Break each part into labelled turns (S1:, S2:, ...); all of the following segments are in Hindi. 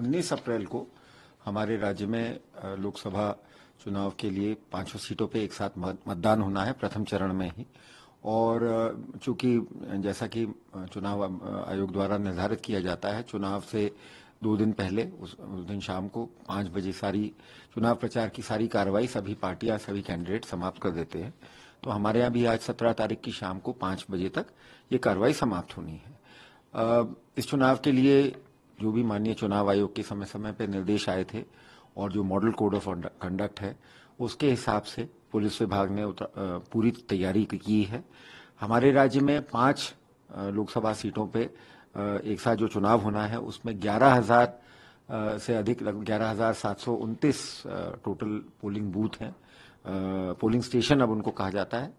S1: 19 अप्रैल को हमारे राज्य में लोकसभा चुनाव के लिए पांचों सीटों पे एक साथ मतदान होना है प्रथम चरण में ही और चूंकि जैसा कि चुनाव आयोग द्वारा निर्धारित किया जाता है चुनाव से दो दिन पहले उस, उस दिन शाम को पांच बजे सारी चुनाव प्रचार की सारी कार्रवाई सभी पार्टियां सभी कैंडिडेट समाप्त कर देते हैं तो हमारे यहाँ भी आज सत्रह तारीख की शाम को पांच बजे तक ये कार्रवाई समाप्त होनी है इस चुनाव के लिए जो भी माननीय चुनाव आयोग के समय समय पर निर्देश आए थे और जो मॉडल कोड ऑफ कंडक्ट है उसके हिसाब से पुलिस विभाग ने पूरी तैयारी की है हमारे राज्य में पांच लोकसभा सीटों पे एक साथ जो चुनाव होना है उसमें ग्यारह हजार से अधिक ग्यारह हजार सात सौ उनतीस टोटल पोलिंग बूथ हैं पोलिंग स्टेशन अब उनको कहा जाता है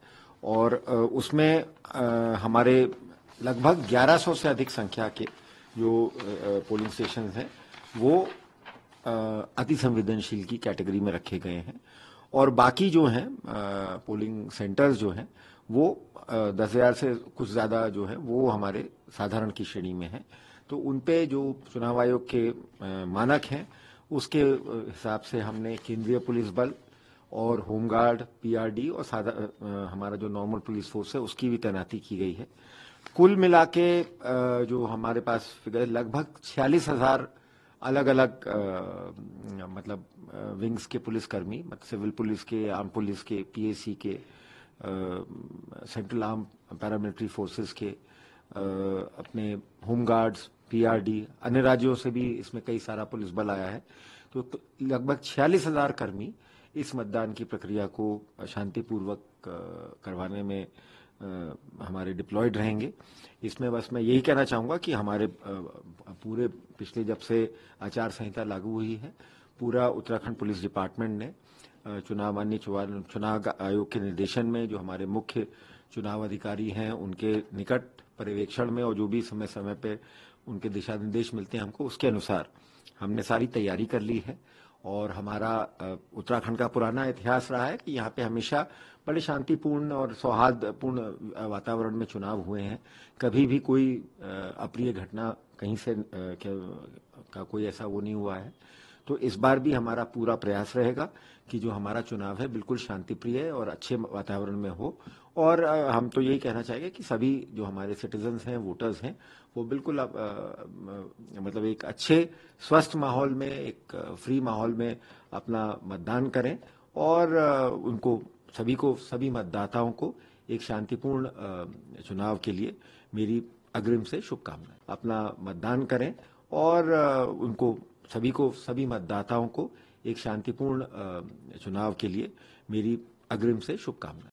S1: और उसमें हमारे लगभग 1100 से अधिक संख्या के जो पोलिंग स्टेशन हैं वो अति संवेदनशील की कैटेगरी में रखे गए हैं और बाकी जो हैं पोलिंग सेंटर्स जो हैं वो दस हज़ार से कुछ ज़्यादा जो है वो हमारे साधारण की श्रेणी में हैं तो उन पे जो चुनाव आयोग के मानक हैं उसके हिसाब से हमने केंद्रीय पुलिस बल और होमगार्ड पीआरडी और साधा हमारा जो नॉर्मल पुलिस फोर्स है उसकी भी तैनाती की गई है कुल मिला के जो हमारे पास फिगर लगभग छियालीस हजार अलग अलग मतलब विंग्स के पुलिसकर्मी मतलब सिविल पुलिस के आर्म पुलिस के पीएसी के सेंट्रल आर्म पैरामिलिट्री फोर्सेस के आ, अपने होम गार्ड्स पीआरडी अन्य राज्यों से भी इसमें कई सारा पुलिस बल आया है तो, तो लगभग छियालीस हजार कर्मी इस मतदान की प्रक्रिया को शांतिपूर्वक करवाने में हमारे डिप्लॉयड रहेंगे इसमें बस मैं यही कहना चाहूँगा कि हमारे पूरे पिछले जब से आचार संहिता लागू हुई है पूरा उत्तराखंड पुलिस डिपार्टमेंट ने चुनाव मान्य चुनाव आयोग के निर्देशन में जो हमारे मुख्य चुनाव अधिकारी हैं उनके निकट पर्यवेक्षण में और जो भी समय समय पर उनके दिशा निर्देश मिलते हैं हमको उसके अनुसार हमने सारी तैयारी कर ली है और हमारा उत्तराखंड का पुराना इतिहास रहा है कि यहाँ पे हमेशा बड़े शांतिपूर्ण और सौहार्दपूर्ण वातावरण में चुनाव हुए हैं कभी भी कोई अप्रिय घटना कहीं से का कोई ऐसा वो नहीं हुआ है तो इस बार भी हमारा पूरा प्रयास रहेगा कि जो हमारा चुनाव है बिल्कुल शांतिप्रिय और अच्छे वातावरण में हो और हम तो यही कहना चाहेंगे कि सभी जो हमारे सिटीजन्स हैं वोटर्स हैं वो बिल्कुल आप, मतलब एक अच्छे स्वस्थ माहौल में एक फ्री माहौल में अपना मतदान करें और उनको सभी को सभी मतदाताओं को एक शांतिपूर्ण चुनाव के लिए मेरी अग्रिम से शुभकामनाएं अपना मतदान करें और उनको सभी को सभी मतदाताओं को एक शांतिपूर्ण चुनाव के लिए मेरी अग्रिम से शुभकामनाएं